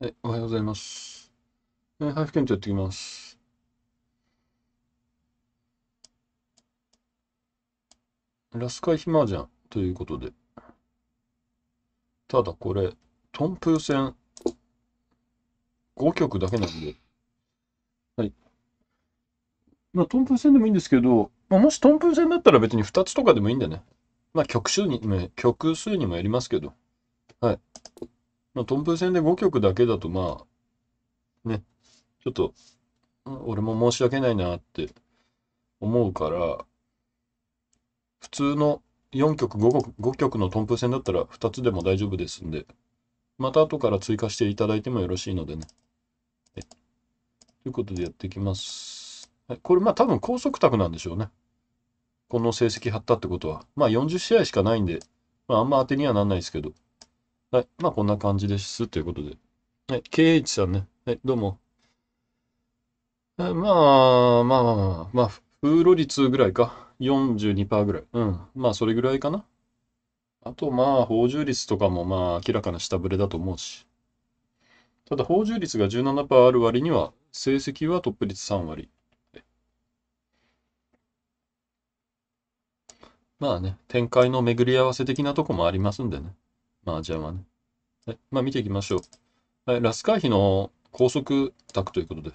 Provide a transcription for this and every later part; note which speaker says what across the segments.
Speaker 1: はい、おはようございます。えー、配布検討やってきます。ラスカイヒマージャンということで。ただこれ、トンプー戦5曲だけなんで。はい。まあ、トンプー戦でもいいんですけど、まあ、もしトンプー戦だったら別に2つとかでもいいんでね。まあ、曲数に、ね、曲数にもやりますけど。はい。まあ、トンプ戦で5曲だけだと、まあ、ね、ちょっと、俺も申し訳ないなって思うから、普通の4曲5曲、のトンプ戦だったら2つでも大丈夫ですんで、また後から追加していただいてもよろしいのでね。ということでやっていきます。これ、まあ多分高速卓なんでしょうね。この成績張ったってことは。まあ40試合しかないんで、まああんま当てにはなんないですけど。はい。まあ、こんな感じです。ということで。はい。KH さんね。はい、どうも。まあ、まあまあまあ、まあ、風呂率ぐらいか。42%ぐらい。うん。まあ、それぐらいかな。あと、まあ、報酬率とかも、まあ、明らかな下振れだと思うし。ただ、報酬率が17%ある割には、成績はトップ率3割。まあね、展開の巡り合わせ的なとこもありますんでね。まあ、邪魔ね。はい。まあ、見ていきましょう。はい。ラスカーヒの高速卓ということで。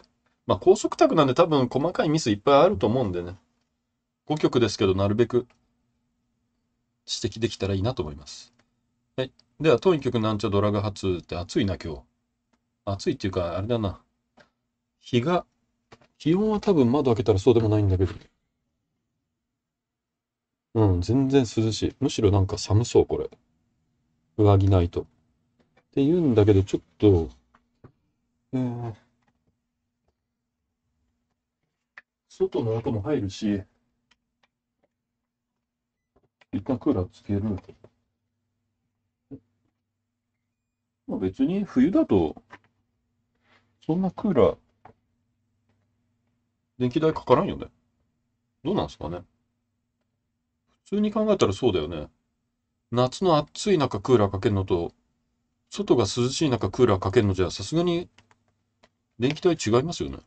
Speaker 1: まあ、高速卓なんで多分細かいミスいっぱいあると思うんでね。5曲ですけど、なるべく指摘できたらいいなと思います。はい。では、当院曲なんちゃドラが発って暑いな、今日。暑いっていうか、あれだな。日が、気温は多分窓開けたらそうでもないんだけど。うん、全然涼しい。むしろなんか寒そう、これ。上着ないと。って言うんだけど、ちょっと、えー、外の音も入るし、一旦クーラーつける。まあ、別に冬だと、そんなクーラー、電気代かからんよね。どうなんすかね。普通に考えたらそうだよね。夏の暑い中クーラーかけるのと、外が涼しい中クーラーかけるのじゃ、さすがに電気代違いますよね。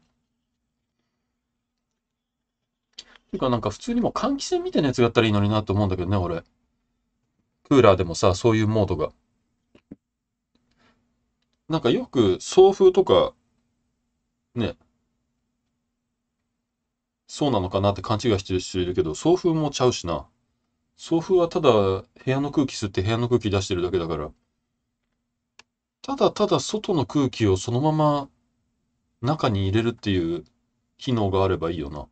Speaker 1: ていうかなんか普通にも換気扇みたいなやつがあったらいいのになと思うんだけどね、俺。クーラーでもさ、そういうモードが。なんかよく送風とか、ね、そうなのかなって勘違いしてる人いるけど、送風もちゃうしな。送風はただ部屋の空気吸って部屋の空気出してるだけだから、ただただ外の空気をそのまま中に入れるっていう機能があればいいよな。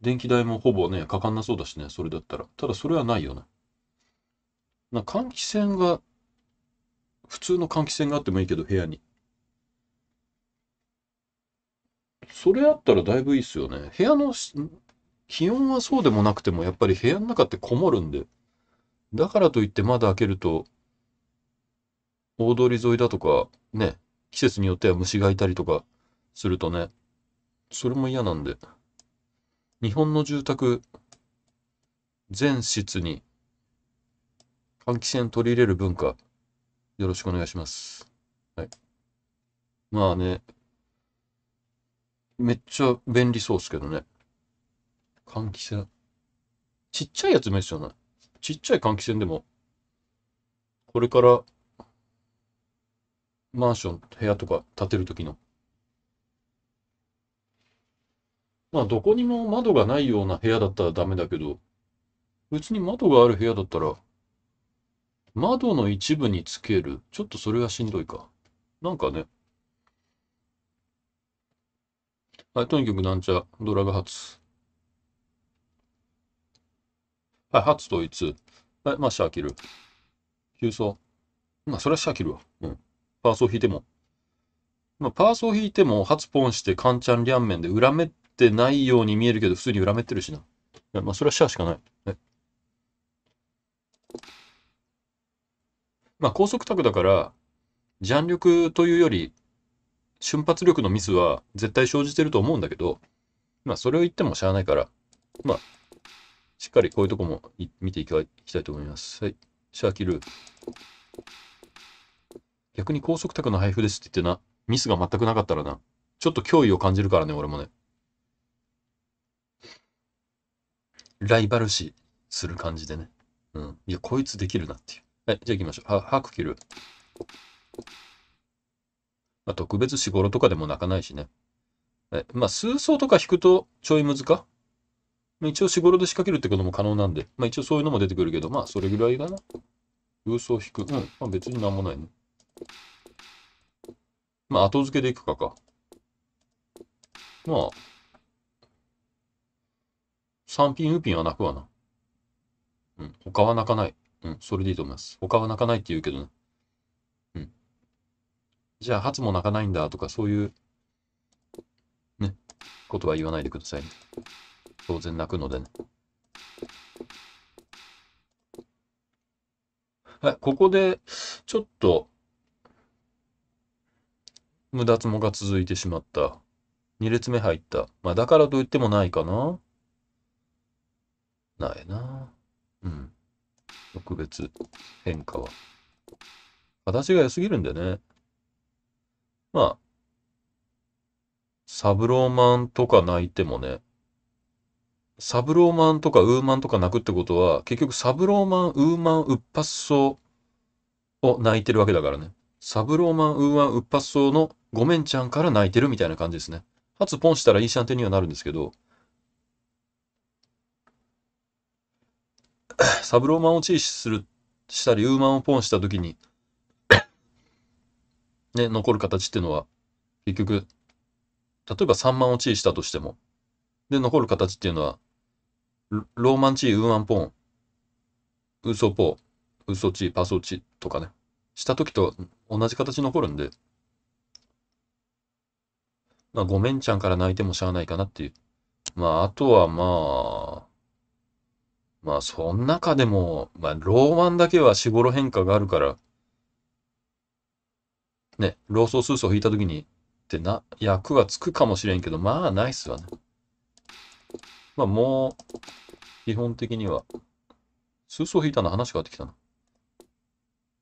Speaker 1: 電気代もほぼね、かかんなそうだしね、それだったら。ただそれはないよね。な換気扇が、普通の換気扇があってもいいけど、部屋に。それあったらだいぶいいっすよね。部屋の気温はそうでもなくても、やっぱり部屋の中ってこもるんで、だからといって窓開けると、大通り沿いだとか、ね、季節によっては虫がいたりとかするとね、それも嫌なんで、日本の住宅、全室に換気扇取り入れる文化、よろしくお願いします。はい。まあね、めっちゃ便利そうっすけどね。換気扇。ちっちゃいやつめっちゃないちっちゃい換気扇でも、これから、マンション、部屋とか建てるときの。まあ、どこにも窓がないような部屋だったらダメだけど、別に窓がある部屋だったら、窓の一部につける。ちょっとそれはしんどいか。なんかね。はい、とにかくなんちゃ、ドラが発。はい、初と一。はい、まあ、シャーキル。急走。まあ、それはシャー切るわ。うん。パースを引いても。まあ、パースを引いても、初ポンして、カンチャンリャンメンで、恨めてないように見えるけど、普通に恨めってるしな。まあ、それはシャアしかない。まあ、高速タクだから、ジャン力というより、瞬発力のミスは絶対生じてると思うんだけど、まあ、それを言ってもしゃあないから、まあ、しっかりこういうとこも見ていきたいと思います。はい。シャーキル。逆に高速卓の配布ですって言ってな、ミスが全くなかったらな、ちょっと脅威を感じるからね、俺もね。ライバル視する感じでね。うん。いや、こいつできるなっていう。はい、じゃあ行きましょう。は、吐く切る。まあ、特別仕頃とかでも泣かないしね。え、まあ、数層とか引くとちょいむずかまあ、一応仕事で仕掛けるってことも可能なんで、まあ一応そういうのも出てくるけど、まあそれぐらいだな。ースを引く。うん。まあ別になんもないね。まあ後付けでいくかか。まあ、3ピン、ウピンは泣くわな。うん。他は泣かない。うん。それでいいと思います。他は泣かないって言うけどね。うん。じゃあ、初も泣かないんだとか、そういう、ね、ことは言わないでくださいね。当然泣くのでね。はい、ここで、ちょっと、無脱毛が続いてしまった。2列目入った。まあ、だからと言ってもないかな。ないな。うん。特別変化は。形が良すぎるんでね。まあ、サブローマンとか泣いてもね、サブローマンとかウーマンとか泣くってことは、結局サブローマン、ウーマン、ウッパッソを泣いてるわけだからね。サブローマン、ウーマン、ウッパッソのごめんちゃんから泣いてるみたいな感じですね。初ポンしたらいいシャンテにはなるんですけど、サブローマンをチーする、したり、ウーマンをポンしたときに、ね、残る形っていうのは、結局、例えば3万をチーしたとしても、で、残る形っていうのは、ローマンチー、ウーマンポーン、ウソポー、ウソチー、パソチーとかね、した時と同じ形残るんで、まあ、ごめんちゃんから泣いてもしゃあないかなっていう。まあ、あとはまあ、まあ、その中でも、まあ、ローマンだけは死頃変化があるから、ね、ローソースーソを引いた時に、ってな、役はつくかもしれんけど、まあ、ないっすわね。まあもう、基本的には、数層引いたの話変わってきたな。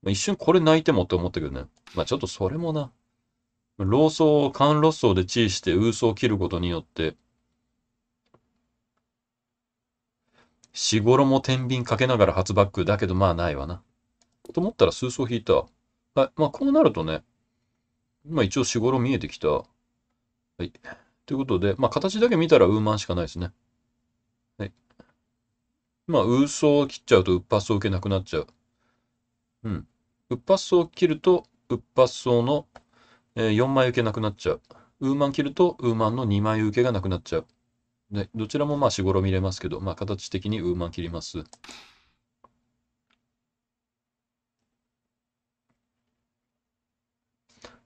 Speaker 1: まあ、一瞬これ泣いてもって思ったけどね。まあちょっとそれもな。老僧を間ロ層で地位して、ウーを切ることによって、しごろも天秤かけながら初バックだけどまあないわな。と思ったら数層引いた。はい。まあこうなるとね、今一応しごろ見えてきた。はい。ということで、まあ形だけ見たらウーマンしかないですね。まあ、ウーソを切っちゃうと、ウッパスを受けなくなっちゃう。うん。ウッパスを切ると、ウッパスをの、えー、4枚受けなくなっちゃう。ウーマン切ると、ウーマンの2枚受けがなくなっちゃう。で、どちらもまあ、しごろ見れますけど、まあ、形的にウーマン切ります。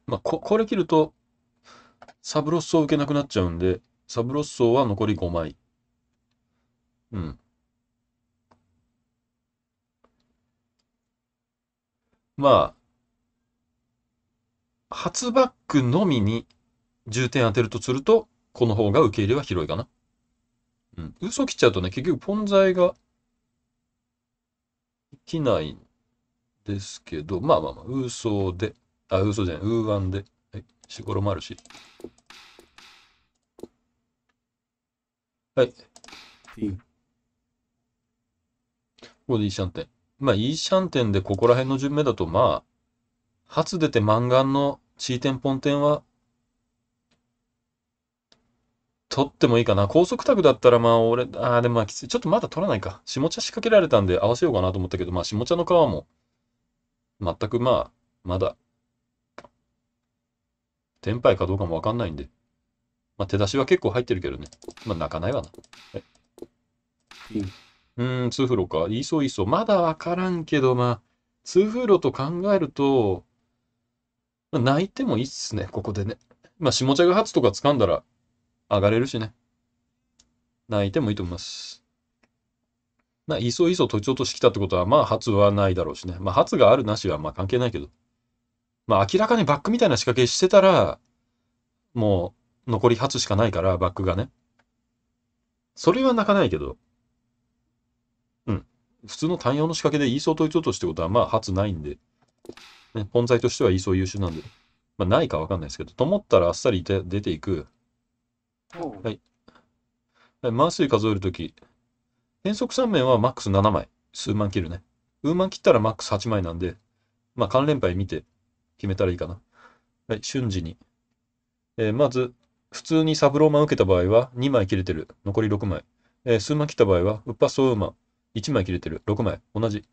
Speaker 1: まあ、こ、これ切ると、サブロッソを受けなくなっちゃうんで、サブロッソは残り5枚。うん。まあ、初バックのみに重点当てるとすると、この方が受け入れは広いかな。うん。嘘切っちゃうとね、結局、ポン材が、できないんですけど、まあまあまあ、嘘で、あ、嘘じゃない、ウーワンで、はい、しごろもあるし。はい。ここでいいシャンテン。まあ、イーシャンテンでここら辺の順目だと、まあ、初出て満願のチーテンポンテンは、取ってもいいかな。高速タグだったら、まあ、俺、ああ、でもまあ、きつい。ちょっとまだ取らないか。下茶仕掛けられたんで合わせようかなと思ったけど、まあ、下茶の皮も、全くまあ、まだ、天イかどうかもわかんないんで。まあ、手出しは結構入ってるけどね。まあ、泣かないわな。はい。うんうん、通風呂か。いそういそう。まだわからんけど、まあ、通風呂と考えると、まあ、泣いてもいいっすね、ここでね。まあ、下茶が初とか掴んだら上がれるしね。泣いてもいいと思います。まあ、いそいそ土地落としきたってことは、まあ、初はないだろうしね。まあ、初があるなしは、まあ、関係ないけど。まあ、明らかにバックみたいな仕掛けしてたら、もう、残り初しかないから、バックがね。それは泣かないけど。普通の単用の仕掛けでいいソー統一落としってことは、まあ、初ないんで、ね、本材としては言いそう優秀なんで、まあ、ないかわかんないですけど、と思ったらあっさり出ていく。はい。はい、マース数えるとき、変則3面はマックス7枚。数万切るね。ウーマン切ったらマックス8枚なんで、まあ、関連牌見て決めたらいいかな。はい、瞬時に。えー、まず、普通にサブローマン受けた場合は、2枚切れてる。残り6枚。えー、数万切った場合は、ウッパスウーマン。1枚切れてる。6枚。同じ。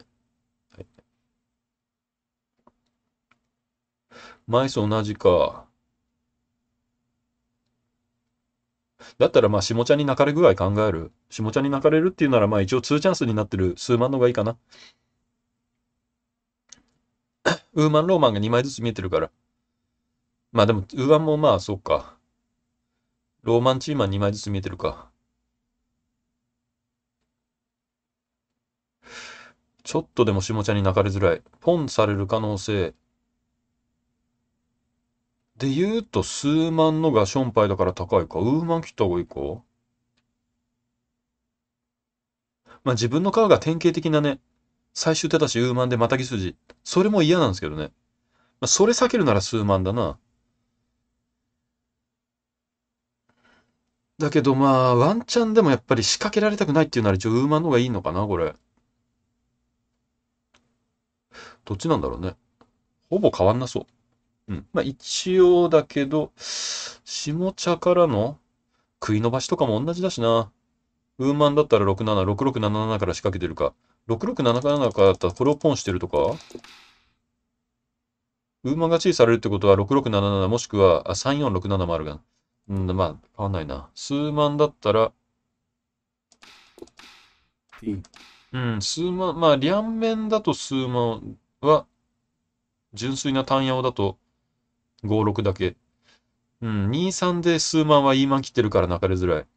Speaker 1: はい、枚数同じか。だったらまあ、下茶に泣かれ具合考える。下茶に泣かれるっていうなら、まあ一応ツーチャンスになってる数万のがいいかな。ウーマン、ローマンが2枚ずつ見えてるから。まあでも、ウーマンもまあ、そうか。ローマンチーマン2枚ずつ見えてるか。ちょっとでも下茶に泣かれづらい。ポンされる可能性。で言うと、数万のがションパイだから高いか。ウーマン切った方がいいか。まあ自分の顔が典型的なね、最終手出しウーマンでまたぎ筋。それも嫌なんですけどね。まあ、それ避けるなら数万だな。だけどまあ、ワンチャンでもやっぱり仕掛けられたくないっていうなら一応ウーマンの方がいいのかな、これ。どっちなんだろうね。ほぼ変わんなそう。うん。まあ一応だけど、下茶からの食い伸ばしとかも同じだしな。ウーマンだったら67、6677から仕掛けてるか。6677からだったらこれをポンしてるとかウーマンがチーされるってことは6677もしくはあ3467もあるが。うん、まあ、変わんないな。数万だったら、うん、数万、まあ、両面だと数万、は、純粋な単用だと、5、6だけ。うん、2、3で数万は E 万切ってるから泣かれづらい。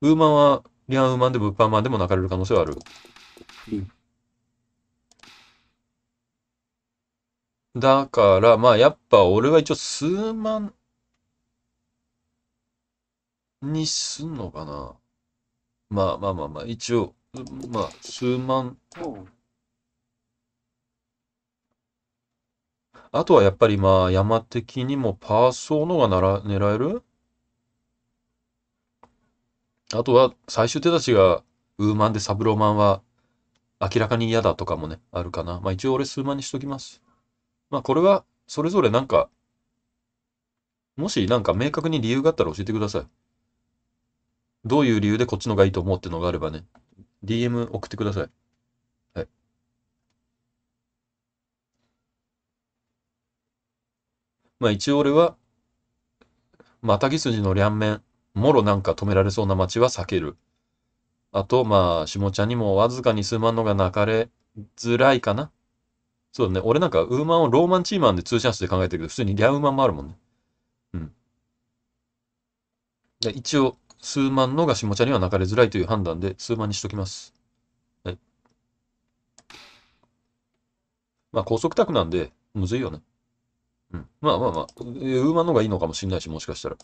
Speaker 1: ウーマンは、リアンウーマンでもウパーマンでも泣かれる可能性はある。うん、だから、まあやっぱ俺は一応数万にすんのかな。まあまあまあまあ、一応、まあ数万。うんあとはやっぱりまあ山的にもパーソーのがなら狙えるあとは最終手出しがウーマンでサブローマンは明らかに嫌だとかもね、あるかな。まあ一応俺数万にしときます。まあこれはそれぞれなんか、もしなんか明確に理由があったら教えてください。どういう理由でこっちのがいいと思うってのがあればね、DM 送ってください。まあ一応俺は、またぎ筋の両面、もろなんか止められそうな街は避ける。あと、まあ、下茶にもわずかに数万のが泣かれづらいかな。そうだね。俺なんか、ウーマンをローマンチーマンでツーシャンスで考えてるけど、普通にリャウーマンもあるもんね。うん。で一応、数万のが下茶には泣かれづらいという判断で、数万にしときます。はい。まあ、高速卓なんで、むずいよね。まあまあまあ、ウーマンの方がいいのかもしれないし、もしかしたら。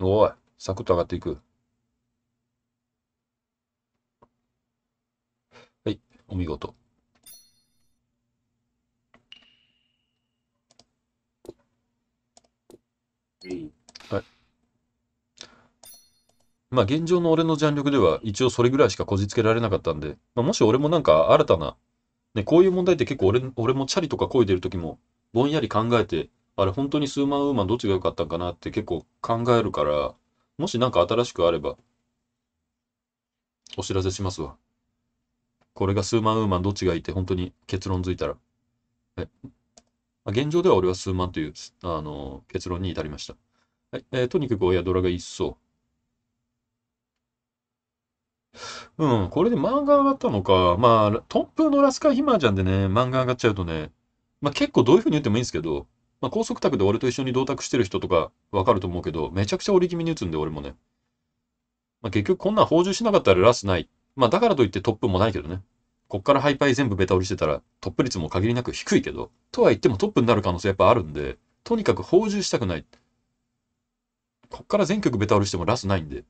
Speaker 1: おい、サクッと上がっていく。はい、お見事。はい。まあ現状の俺のジャンルでは一応それぐらいしかこじつけられなかったんで、まあ、もし俺もなんか新たなね、こういう問題って結構俺俺もチャリとか漕いでる時もぼんやり考えて、あれ本当に数万ウーマンどっちが良かったんかなって結構考えるから、もし何か新しくあれば、お知らせしますわ。これが数万ウーマンどっちがいいって本当に結論づいたら。え現状では俺は数万という、あのー、結論に至りました。はい、えー、とにかく親ドラが一層。うん、これで漫画上がったのか、まあ、トンプのラスカーヒマージャンでね、漫画上がっちゃうとね、まあ結構どういう風に言ってもいいんですけど、まあ高速卓で俺と一緒に同卓してる人とかわかると思うけど、めちゃくちゃ折り気味に打つんで俺もね。まあ結局こんな放縦しなかったらラスない。まあだからといってトップもないけどね。こっからハイパイ全部ベタ折りしてたらトップ率も限りなく低いけど、とは言ってもトップになる可能性やっぱあるんで、とにかく放縦したくない。こっから全曲ベタ折りしてもラスないんで。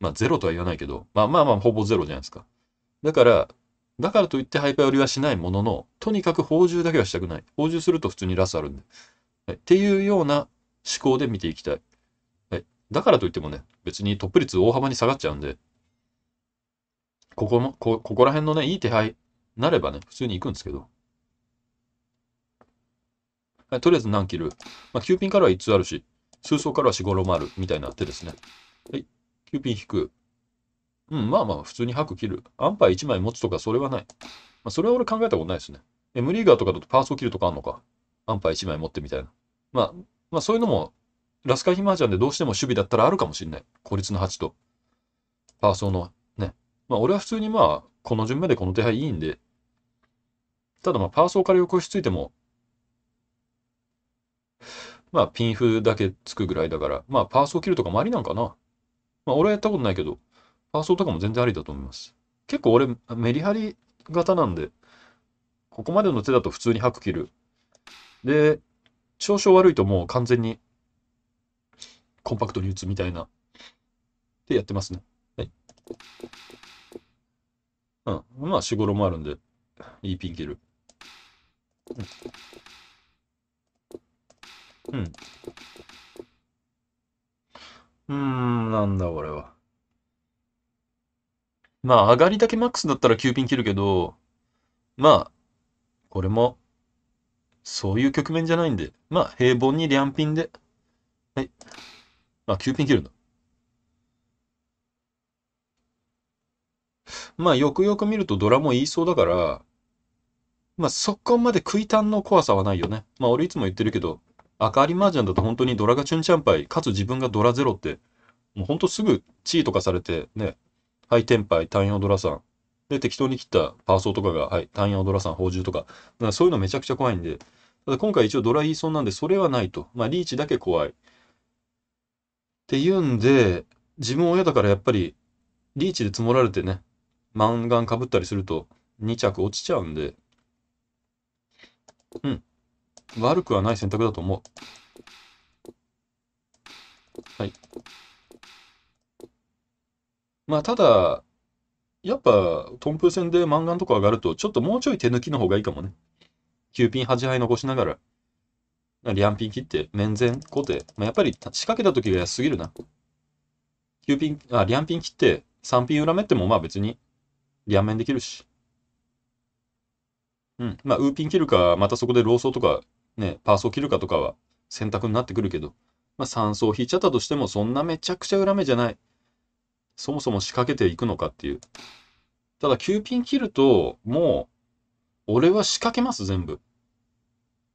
Speaker 1: まあゼロとは言わないけど、まあまあまあほぼゼロじゃないですか。だから、だからといってハイパー売りはしないものの、とにかく放獣だけはしたくない。放獣すると普通にラスあるんで。はい、っていうような思考で見ていきたい。はい、だからといってもね、別にトップ率大幅に下がっちゃうんで、ここも、こ、ここら辺のね、いい手配なればね、普通に行くんですけど。はい、とりあえず何キル。まあ、9ピンからは1つあるし、数層からは4、5、6もあるみたいな手ですね。はい。9ピン引く。うん、まあまあ、普通に白切る。アンパイ1枚持つとか、それはない。まあ、それは俺考えたことないですね。M リーガーとかだとパースを切るとかあんのか。アンパイ1枚持ってみたいな。まあ、まあ、そういうのも、ラスカヒマージャンでどうしても守備だったらあるかもしれない。孤立の8と。パーソーのね。まあ、俺は普通にまあ、この順目でこの手配いいんで、ただまあ、パーソーから横しついても、まあ、ピンフだけつくぐらいだから、まあ、パーソー切るとかもありなんかな。まあ、俺はやったことないけど、ファーストとかも全然ありだと思います。結構俺、メリハリ型なんで、ここまでの手だと普通に白切る。で、少々悪いともう完全にコンパクトに打つみたいな。でやってますね。はい。うん。まあ、仕頃もあるんで、いいピン切る。うん。うん。うーん、なんだこれは。まあ、上がりだけマックスだったら9ピン切るけど、まあ、これも、そういう局面じゃないんで、まあ、平凡に2ピンで、はい。まあ、9ピン切るの。まあ、よくよく見るとドラも言いそうだから、まあ、そこまで食いたんの怖さはないよね。まあ、俺いつも言ってるけど、赤ありマージャンだと本当にドラがチュンチャンパイ、かつ自分がドラゼロって、もう本当すぐ地位とかされて、ね、はい、パイ、単用ドラさん。で、適当に切ったパーソーとかが、はい、単用ドラさん、宝珠とか。だからそういうのめちゃくちゃ怖いんで、ただ今回一応ドラ言いそうなんで、それはないと。まあ、リーチだけ怖い。っていうんで、自分親だからやっぱり、リーチで積もられてね、マンガン被ったりすると、2着落ちちゃうんで、うん。悪くはない選択だと思う。はい。まあ、ただ、やっぱ、トンプー戦で漫画のとこ上がると、ちょっともうちょい手抜きの方がいいかもね。9ピン8杯残しながら、リンピン切って、面前後手。まあ、やっぱり仕掛けた時が安すぎるな。9ピン、あ、リンピン切って、3ピン裏目ってもまあ別に、2面できるし。うん。まあ、ウーピン切るか、またそこでローソーとかね、パースを切るかとかは選択になってくるけど、まあ、3層引いちゃったとしても、そんなめちゃくちゃ裏目じゃない。そもそも仕掛けていくのかっていう。ただ、9ピン切ると、もう、俺は仕掛けます、全部。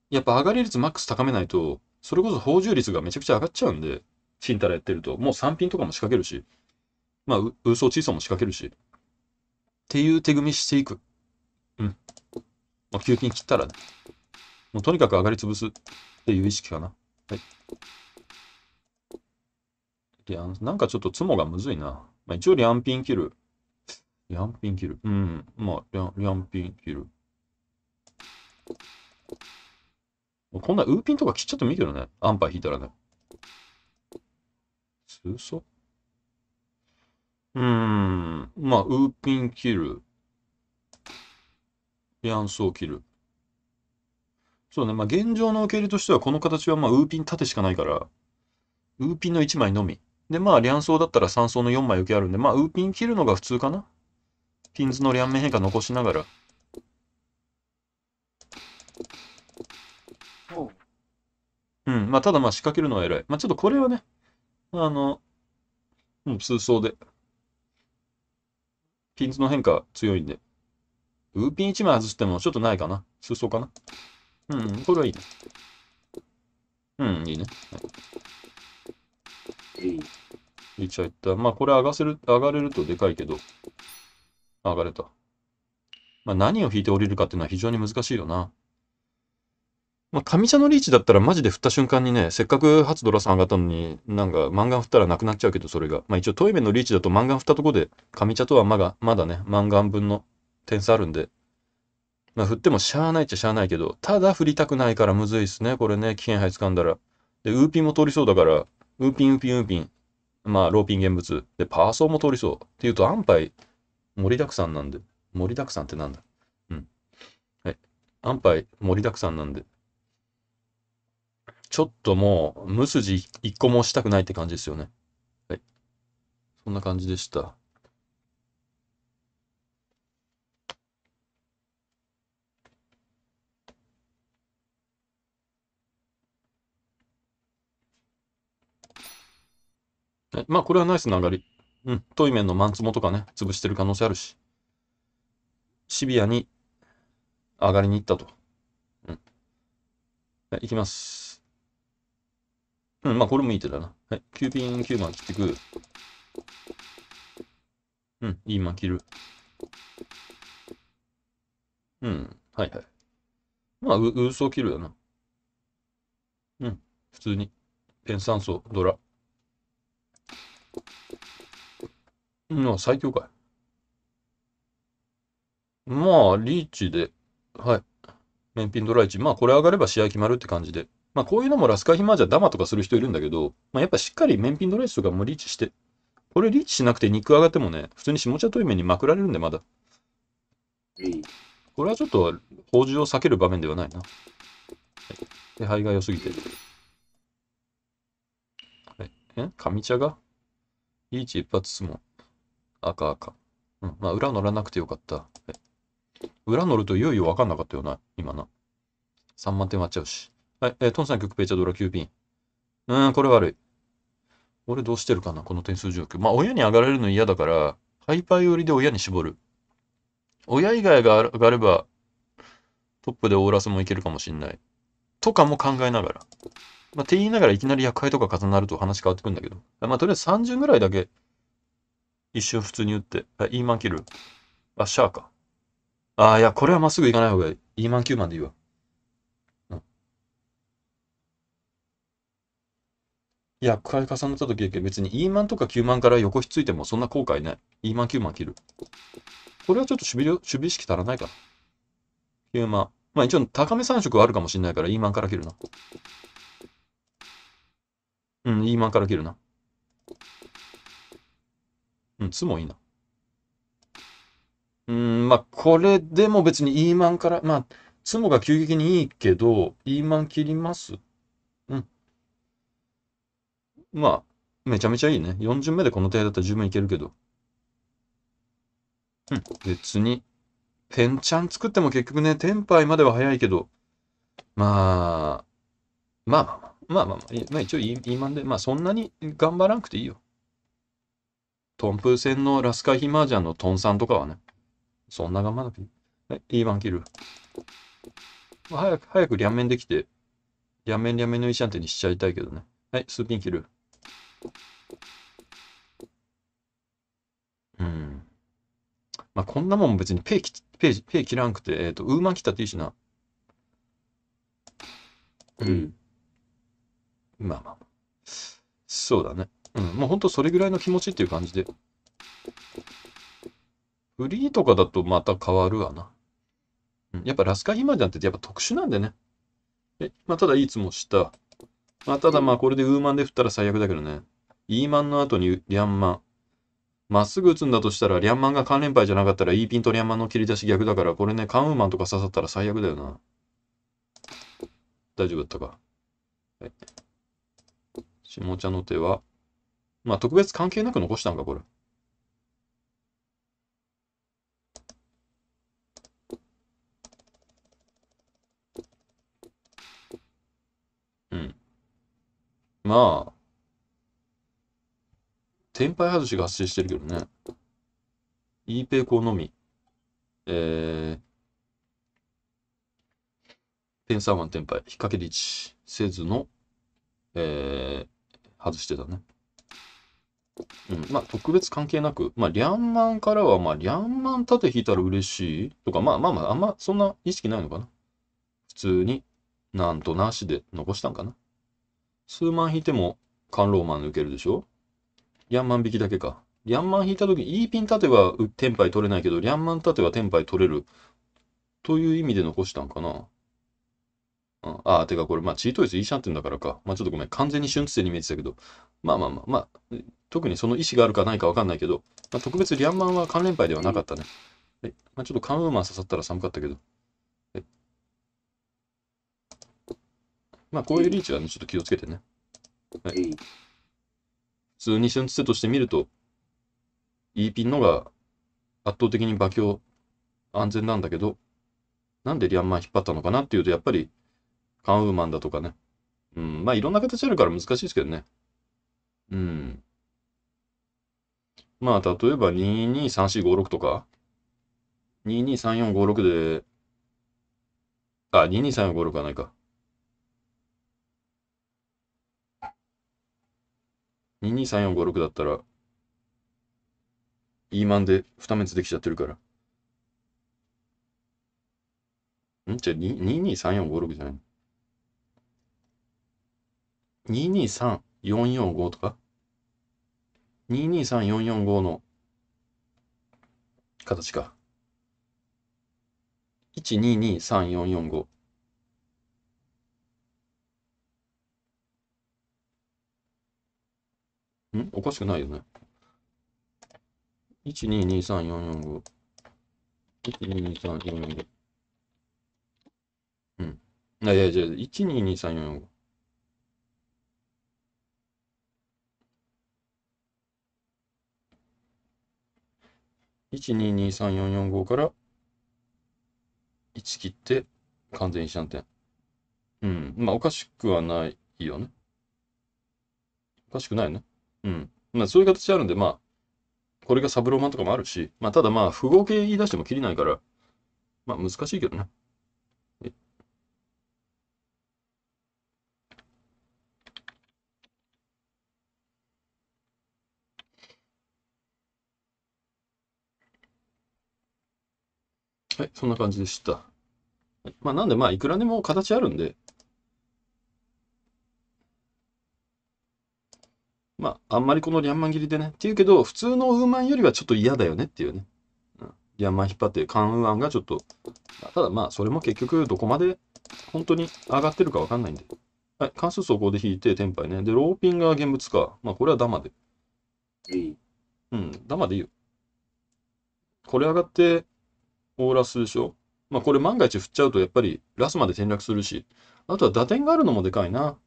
Speaker 1: やっぱ上がり率マックス高めないと、それこそ補充率がめちゃくちゃ上がっちゃうんで、チンタラやってると、もう3ピンとかも仕掛けるし、まあ、嘘ウさソーチーソーも仕掛けるし、っていう手組みしていく。うん。まあ、9ピン切ったらね。もうとにかく上がり潰すっていう意識かな。はい。リアン、なんかちょっとツモがむずいな。まあ、一応リアンピン切る。リアンピン切る。うん。まあ、リアンリアンピン切る。こんなウーピンとか切っちゃってもいいけどね。アンパー引いたらね。ツーソうーん。まあ、ウーピン切る。リアンソー切る。そうね、まあ現状の受け入れとしてはこの形はまあウーピン縦しかないから、ウーピンの1枚のみ。で、まあ両層だったら3層の4枚受けあるんで、まあウーピン切るのが普通かな。ピンズの両面変化残しながら。うん、まあただまあ仕掛けるのは偉い。まあちょっとこれはね、あの、もう数層で。ピンズの変化強いんで。ウーピン1枚外してもちょっとないかな。数層かな。うん、これはいいね。うん、いいね。はい、リーチ入った。まあ、これ上がせる、上がれるとでかいけど、上がれた。まあ、何を引いて降りるかっていうのは非常に難しいよな。まあ、上茶のリーチだったらマジで振った瞬間にね、せっかく初ドラさん上がったのに、なんか、漫画振ったらなくなっちゃうけど、それが。まあ、一応、トイメのリーチだと漫画振ったとこで、上茶とはまだまだね、漫画分の点数あるんで、まあ振ってもしゃあないっちゃしゃあないけど、ただ振りたくないからむずいっすね、これね、危険杯掴んだら。で、ウーピンも通りそうだから、ウーピンウーピンウーピン。まあ、ローピン現物。で、パーソーも通りそう。っていうと、安牌、盛りだくさんなんで。盛りだくさんってなんだうん。はい。安牌、盛りだくさんなんで。ちょっともう、無筋一個もしたくないって感じですよね。はい。そんな感じでした。まあ、これはナイスな上がり。うん。トイメンのマンツモとかね、潰してる可能性あるし。シビアに上がりに行ったと。うん。はいきます。うん、まあ、これもいい手だな。はい。9ピン9ン切ってく。うん、いい間切る。うん、はいはい。まあ、う、嘘切るよな。うん、普通に。ペン酸素、ドラ。まあ、最強かい。まあ、リーチで、はい。メンピンドライチ。まあ、これ上がれば試合決まるって感じで。まあ、こういうのもラスカヒマージャダマとかする人いるんだけど、まあ、やっぱしっかりメンピンドライチとかもリーチして。これリーチしなくて肉上がってもね、普通に下茶トイメにまくられるんで、まだ。これはちょっと、法事を避ける場面ではないな。はい、手配が良すぎて。はい、え上茶がリーチ一発質問。赤赤。うん。まあ、裏乗らなくてよかった。裏乗るといよいよ分かんなかったよな、今な。3万点割っちゃうし。はい、えー、トンさん曲ペイチャドラ9ピン。うーん、これ悪い。俺どうしてるかな、この点数状況。まあ、親に上がれるの嫌だから、ハイパー寄りで親に絞る。親以外が上がれば、トップでオーラスもいけるかもしんない。とかも考えながら。まあ、って言いながらいきなり厄介とか重なると話変わってくんだけど。まあ、とりあえず30ぐらいだけ、一瞬普通に打って、あ、E マン切る。あ、シャーか。ああ、いや、これはまっすぐ行かない方がいい。E マン9万でいいわ。うん。重なった時だけ別に E マンとか9万から横引っついてもそんな後悔ない。E マン9万切る。これはちょっと守備守備意識足らないかな。9万。まあ一応高め3色はあるかもしれないから E マンから切るな。うん、マンから切るな。うん、つもいいな。うん、まあ、これでも別にイーマンから、まあ、ツモが急激にいいけど、イーマン切りますうん。まあ、めちゃめちゃいいね。4巡目でこの手だったら十分いけるけど。うん、別に。ペンチャン作っても結局ね、テンパイまでは早いけど、まあ、まあまあまあ。まあまあまあ、まあ、一応ンで、まあそんなに頑張らなくていいよ。トンプー戦のラスカヒマージャンのトンさんとかはね、そんな頑張らなくていい。はい、E1 切る。まあ、早く、早く両面できて、両面両面の石安定にしちゃいたいけどね。はい、スーピン切る。うん。まあこんなもん別にペイペイ、ペイ切らんくて、えっ、ー、と、ウーマン切ったっていいしな。うん。まあまあ。そうだね。うん。もうほんとそれぐらいの気持ちっていう感じで。フリーとかだとまた変わるわな。うん。やっぱラスカヒマジャンってやっぱ特殊なんでね。え、まあただいいつもした。まあただまあこれでウーマンで振ったら最悪だけどね。イーマンの後にリャンマン。まっすぐ打つんだとしたら、リャンマンが関連牌じゃなかったら、イーピンとリャンマンの切り出し逆だから、これね、カンウーマンとか刺さったら最悪だよな。大丈夫だったか。はい下茶の手は、まあ特別関係なく残したんか、これ。うん。まあ、天敗外しが発生してるけどね。イーペイコのみ。えー、ペンサーマン天敗、引っ掛けリーせずの、えー、外してたね。うん、まあ特別関係なく、まあリャンマンからは、まあリャンマン縦引いたら嬉しいとか、まあまあまあ、あんまそんな意識ないのかな。普通に、なんとなしで残したんかな。数万引いても、ンローマン抜けるでしょリャンマン引きだけか。リャンマン引いた時、E ピン縦はテンパイ取れないけど、リャンマン縦はテンパイ取れる。という意味で残したんかな。ああ、てかこれ、まあ、チートイズいシャンってんだからか。まあ、ちょっとごめん。完全に瞬ツでに見えてたけど。まあまあまあ、まあ、特にその意思があるかないかわかんないけど、まあ、特別リアンマンは関連牌ではなかったね。え、まあ、ちょっとカンウーマン刺さったら寒かったけど。え。まあ、こういうリーチはね、ちょっと気をつけてね。はい。普通に瞬時として見ると、E ピンのが圧倒的に馬強安全なんだけど、なんでリアンマン引っ張ったのかなっていうと、やっぱり、カンウーマンだとかね。うん、まあいろんな形あるから難しいですけどね。うん。まあ例えば223456とか、223456で、あ、223456はないか。223456だったら、E マンで2滅できちゃってるから。んじゃ223456じゃないの223445とか、223445の形か。1223445。んおかしくないよね。1223445。1223445。うん。いやいや、じゃ1223445。122344から1切って完全一覧点。うん。まあ、おかしくはないよね。おかしくないね。うん。まあ、そういう形あるんで、まあ、これがサブローマンとかもあるし、まあ、ただまあ、符号形言い出しても切りないから、まあ、難しいけどね。はい、そんな感じでした。まあ、なんで、まあ、いくらでも形あるんで、まあ、あんまりこのリャンマン切りでね、っていうけど、普通のウーマンよりはちょっと嫌だよねっていうね。うん、リャンマン引っ張って、カンウーマンがちょっと、ただまあ、それも結局、どこまで本当に上がってるかわかんないんで。はい、関数走行で引いて、テンパイね。で、ローピンが現物か。まあ、これはダマで。うん、ダマでいいよ。これ上がって、オーラスでしょ。まあこれ万が一振っちゃうとやっぱりラスまで転落するし、あとは打点があるのもでかいな。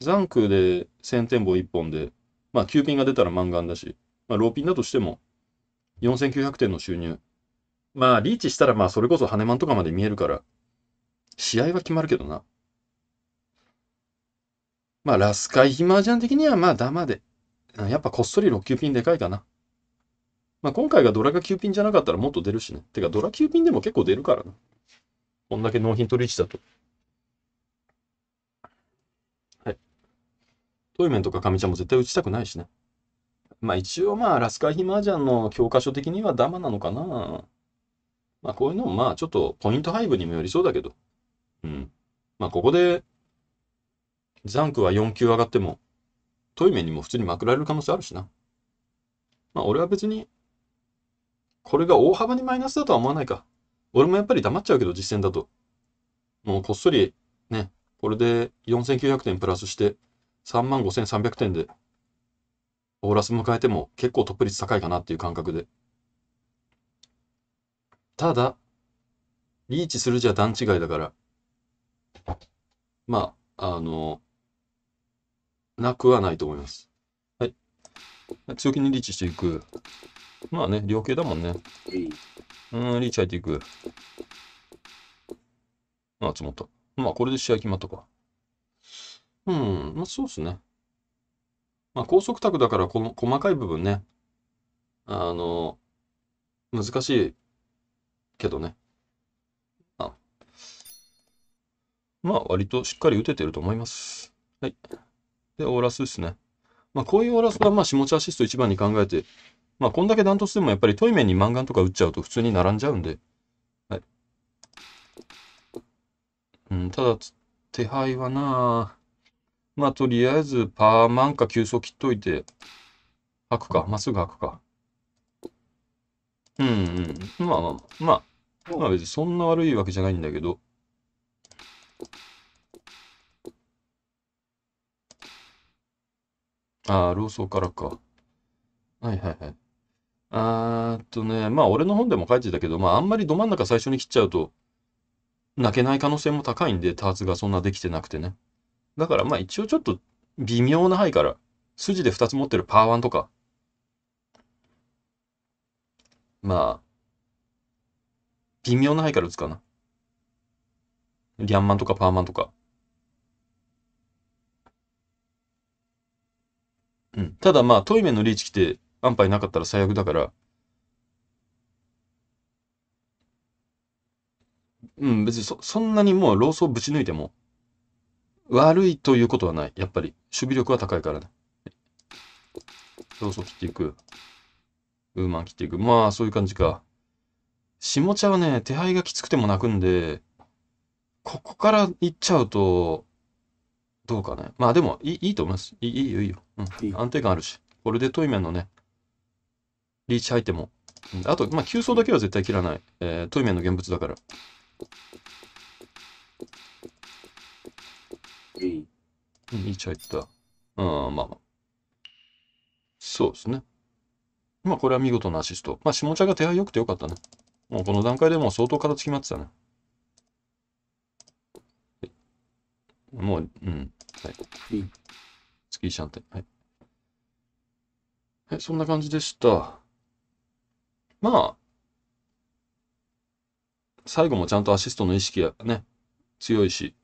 Speaker 1: 残空で1000点棒1本で、まあ9ピンが出たら満願だし、まあローピンだとしても4900点の収入。まあリーチしたらまあそれこそ羽マンとかまで見えるから、試合は決まるけどな。まあラスカイヒマージャン的にはまあダマで。やっぱこっそり6級ピンでかいかな。まあ、今回がドラが9ピンじゃなかったらもっと出るしね。てか、ドラ9ピンでも結構出るからな。こんだけ納品取引だと。はい。トイメンとかカミちゃんも絶対打ちたくないしね。まあ一応まあ、ラスカイヒマージャンの教科書的にはダマなのかな。まあこういうのもまあちょっとポイント配分にもよりそうだけど。うん。まあここで、ザンクは4級上がっても、トイメンにも普通にまくられる可能性あるしな。まあ俺は別にこれが大幅にマイナスだとは思わないか。俺もやっぱり黙っちゃうけど、実践だと。もうこっそり、ね、これで4900点プラスして、35,300点で、オーラス迎えても結構トップ率高いかなっていう感覚で。ただ、リーチするじゃ段違いだから、まあ、あの、なくはないと思います。はい。強気にリーチしていく。まあね、量刑だもんね。うん、リーチ入っていく。ああ、積もった。まあ、これで試合決まったか。うん、まあ、そうっすね。まあ、高速卓だからこ、の細かい部分ね。あの、難しいけどね。あまあ、割としっかり打ててると思います。はい。で、オーラスですね。まあ、こういうオーラスは、まあ、下地アシスト一番に考えてまあ、こんだけダントツでもやっぱりトイメンにマンガンとか打っちゃうと普通に並んじゃうんで。はい。うん、ただ、手配はなまあ、とりあえず、パーマンか急走切っといて、吐くか。まっすぐ吐くか。うん、うん。まあまあ、まあ、まあ別にそんな悪いわけじゃないんだけど。ああ、ロソーからか。はいはいはい。あーっとね、まあ俺の本でも書いてたけど、まああんまりど真ん中最初に切っちゃうと、泣けない可能性も高いんで、ターツがそんなできてなくてね。だからまあ一応ちょっと微妙な範囲から、筋で2つ持ってるパー1とか、まあ、微妙な範囲から打つかな。リャンマンとかパーマンとか。うん。ただまあ、トイメンのリーチ来て、安牌なかったら最悪だから、うん、別にそ、そんなにもう老僧ぶち抜いても、悪いということはない。やっぱり、守備力は高いからね。老僧切っていく。ウーマン切っていく。まあ、そういう感じか。下茶はね、手配がきつくても泣くんで、ここから行っちゃうと、どうかね。まあでもいい、いいと思います。いいいいよ、いいよ。うん。安定感あるし。これでトイメンのね、リーチ入っても。あと、まあ、急走だけは絶対切らない。えー、トイメンの現物だから。うん、リーチ入った。うん、まあまあ。そうですね。まあ、これは見事なアシスト。まあ、下茶が手配良くてよかったね。もうこの段階でもう相当体つきまってたね。もう、うん。はい。スキーシャンテン。はい。はい、そんな感じでした。まあ、最後もちゃんとアシストの意識がね、強いし、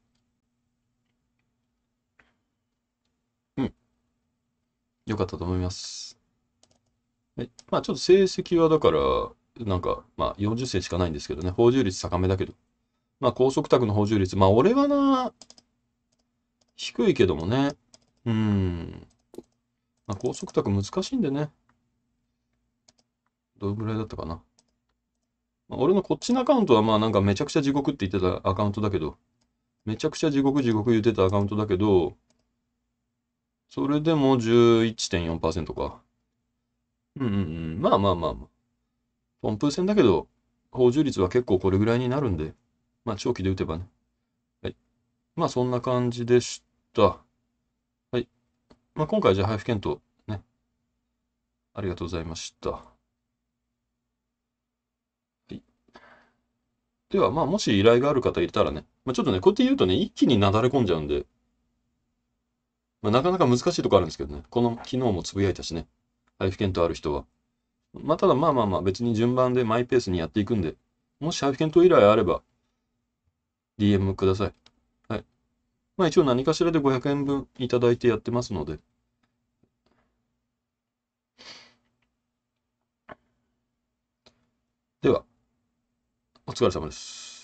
Speaker 1: うん。良かったと思います。え、まあちょっと成績はだから、なんか、まあ40戦しかないんですけどね、補充率高めだけど。まあ高速卓の補充率、まあ俺はな、低いけどもね、うん。まあ、高速卓難しいんでね。どれぐらいだったかな。まあ、俺のこっちのアカウントはまあなんかめちゃくちゃ地獄って言ってたアカウントだけど、めちゃくちゃ地獄地獄言ってたアカウントだけど、それでも11.4%か。うんうんうん。まあまあまあまあ。ポンプ戦だけど、補充率は結構これぐらいになるんで、まあ長期で打てばね。はい。まあそんな感じでした。はい。まあ今回じゃあ配布検討ね。ありがとうございました。では、まあ、もし依頼がある方いたらね、まあ、ちょっとね、こうやって言うとね、一気になだれ込んじゃうんで、まあ、なかなか難しいとこあるんですけどね、この昨日もつぶやいたしね、配布検討ある人は。まあ、ただまあまあまあ、別に順番でマイペースにやっていくんで、もし配布検討依頼あれば、DM ください。はい。まあ、一応何かしらで500円分いただいてやってますので、では。疲れ様です。